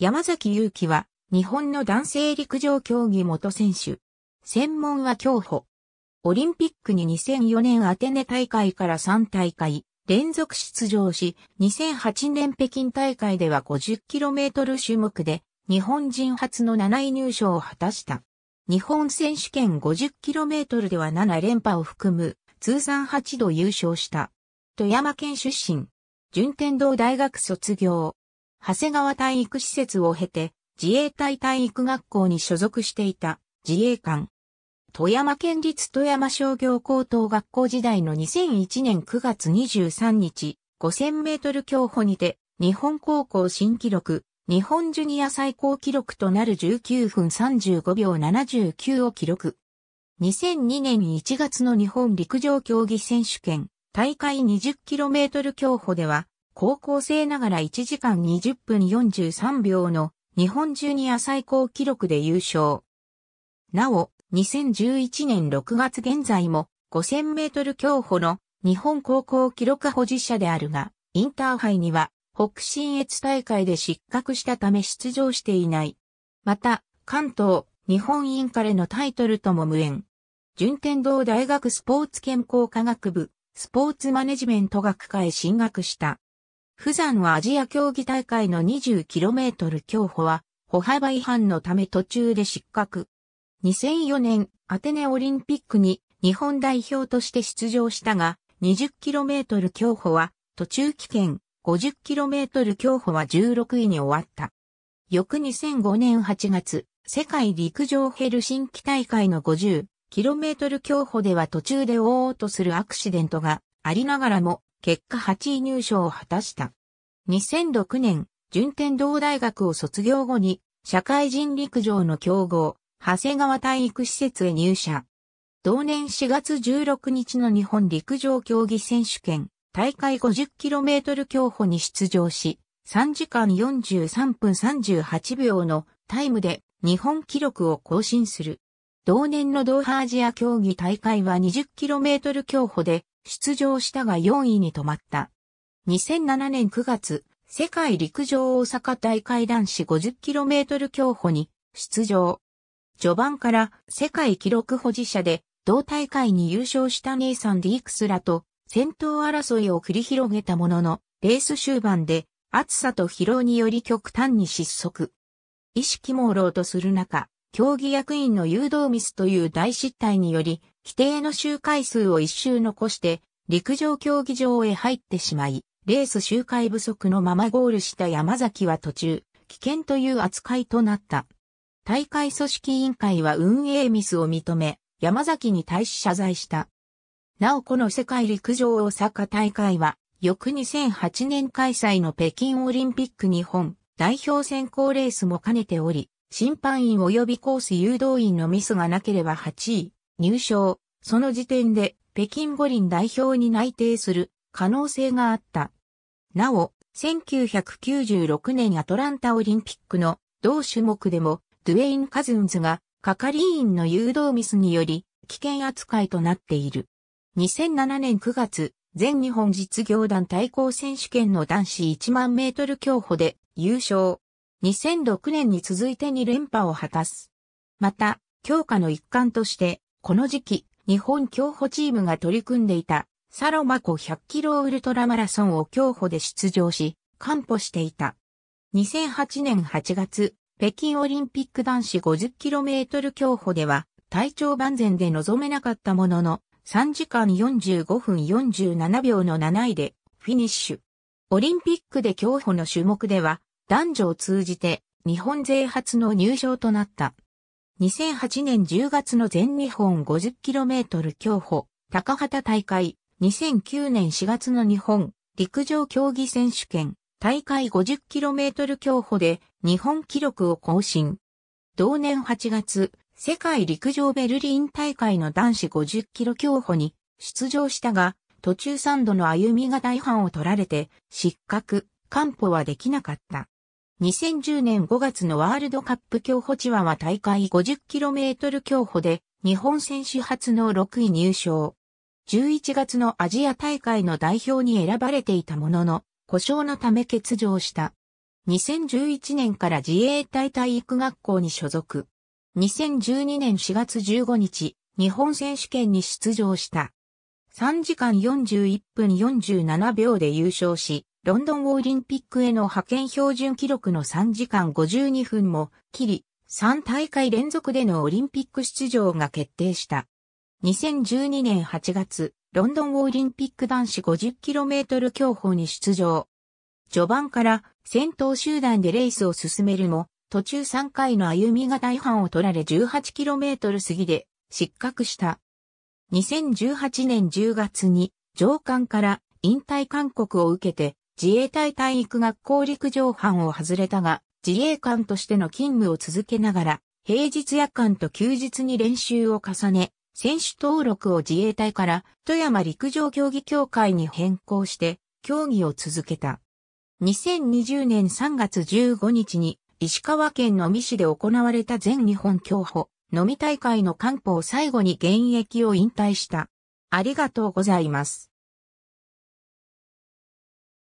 山崎祐希は、日本の男性陸上競技元選手。専門は競歩。オリンピックに2004年アテネ大会から3大会連続出場し、2008年北京大会では 50km 種目で日本人初の7位入賞を果たした。日本選手権 50km では7連覇を含む通算8度優勝した。富山県出身。順天堂大学卒業。長谷川体育施設を経て、自衛隊体育学校に所属していた自衛官。富山県立富山商業高等学校時代の2001年9月23日、5000メートル競歩にて、日本高校新記録、日本ジュニア最高記録となる19分35秒79を記録。2002年1月の日本陸上競技選手権大会 20km 競歩では高校生ながら1時間20分43秒の日本ジュニア最高記録で優勝。なお、2011年6月現在も5000メートル競歩の日本高校記録保持者であるが、インターハイには北信越大会で失格したため出場していない。また、関東、日本インカレのタイトルとも無縁。順天堂大学スポーツ健康科学部、スポーツマネジメント学科へ進学した。富山はアジア競技大会の 20km 競歩は歩幅違反のため途中で失格。2004年アテネオリンピックに日本代表として出場したが 20km 競歩は途中棄権 50km 競歩は16位に終わった。翌2005年8月、世界陸上ヘルシンキ大会の 50km 競歩では途中で追おとするアクシデントがありながらも結果8位入賞を果たした。2006年、順天堂大学を卒業後に、社会人陸上の競合、長谷川体育施設へ入社。同年4月16日の日本陸上競技選手権、大会 50km 競歩に出場し、3時間43分38秒のタイムで日本記録を更新する。同年のドーハアジア競技大会は 20km 競歩で出場したが4位に止まった。2007年9月、世界陸上大阪大会男子 50km 競歩に出場。序盤から世界記録保持者で同大会に優勝したネイサン・ディークスらと戦闘争いを繰り広げたものの、レース終盤で暑さと疲労により極端に失速。意識朦朧とする中、競技役員の誘導ミスという大失態により、規定の周回数を一周残して、陸上競技場へ入ってしまい、レース周回不足のままゴールした山崎は途中、危険という扱いとなった。大会組織委員会は運営ミスを認め、山崎に対し謝罪した。なおこの世界陸上大阪大会は、翌2008年開催の北京オリンピック日本代表選考レースも兼ねており、審判員及びコース誘導員のミスがなければ8位、入賞、その時点で北京五輪代表に内定する可能性があった。なお、1996年アトランタオリンピックの同種目でも、ドゥエイン・カズンズが係員の誘導ミスにより危険扱いとなっている。2007年9月、全日本実業団対抗選手権の男子1万メートル競歩で優勝。2006年に続いて2連覇を果たす。また、強化の一環として、この時期、日本競歩チームが取り組んでいた、サロマ湖100キロウルトラマラソンを競歩で出場し、完歩していた。2008年8月、北京オリンピック男子5 0トル競歩では、体調万全で臨めなかったものの、3時間45分47秒の7位で、フィニッシュ。オリンピックで競歩の種目では、男女を通じて日本勢初の入賞となった。2008年10月の全日本 50km 競歩高畑大会、2009年4月の日本陸上競技選手権大会 50km 競歩で日本記録を更新。同年8月、世界陸上ベルリン大会の男子50キロ競歩に出場したが、途中3度の歩みが大半を取られて失格、完歩はできなかった。2010年5月のワールドカップ競歩チワワ大会 50km 競歩で日本選手初の6位入賞。11月のアジア大会の代表に選ばれていたものの、故障のため欠場した。2011年から自衛隊体育学校に所属。2012年4月15日、日本選手権に出場した。3時間41分47秒で優勝し、ロンドンオリンピックへの派遣標準記録の3時間52分も切り、3大会連続でのオリンピック出場が決定した。2012年8月、ロンドンオリンピック男子 50km 競歩に出場。序盤から先頭集団でレースを進めるも、途中3回の歩みが大半を取られ 18km 過ぎで失格した。2018年10月に上官から引退勧告を受けて自衛隊体育学校陸上班を外れたが、自衛官としての勤務を続けながら、平日夜間と休日に練習を重ね、選手登録を自衛隊から富山陸上競技協会に変更して、競技を続けた。2020年3月15日に石川県の美市で行われた全日本競歩のみ大会の官報を最後に現役を引退した。ありがとうございます。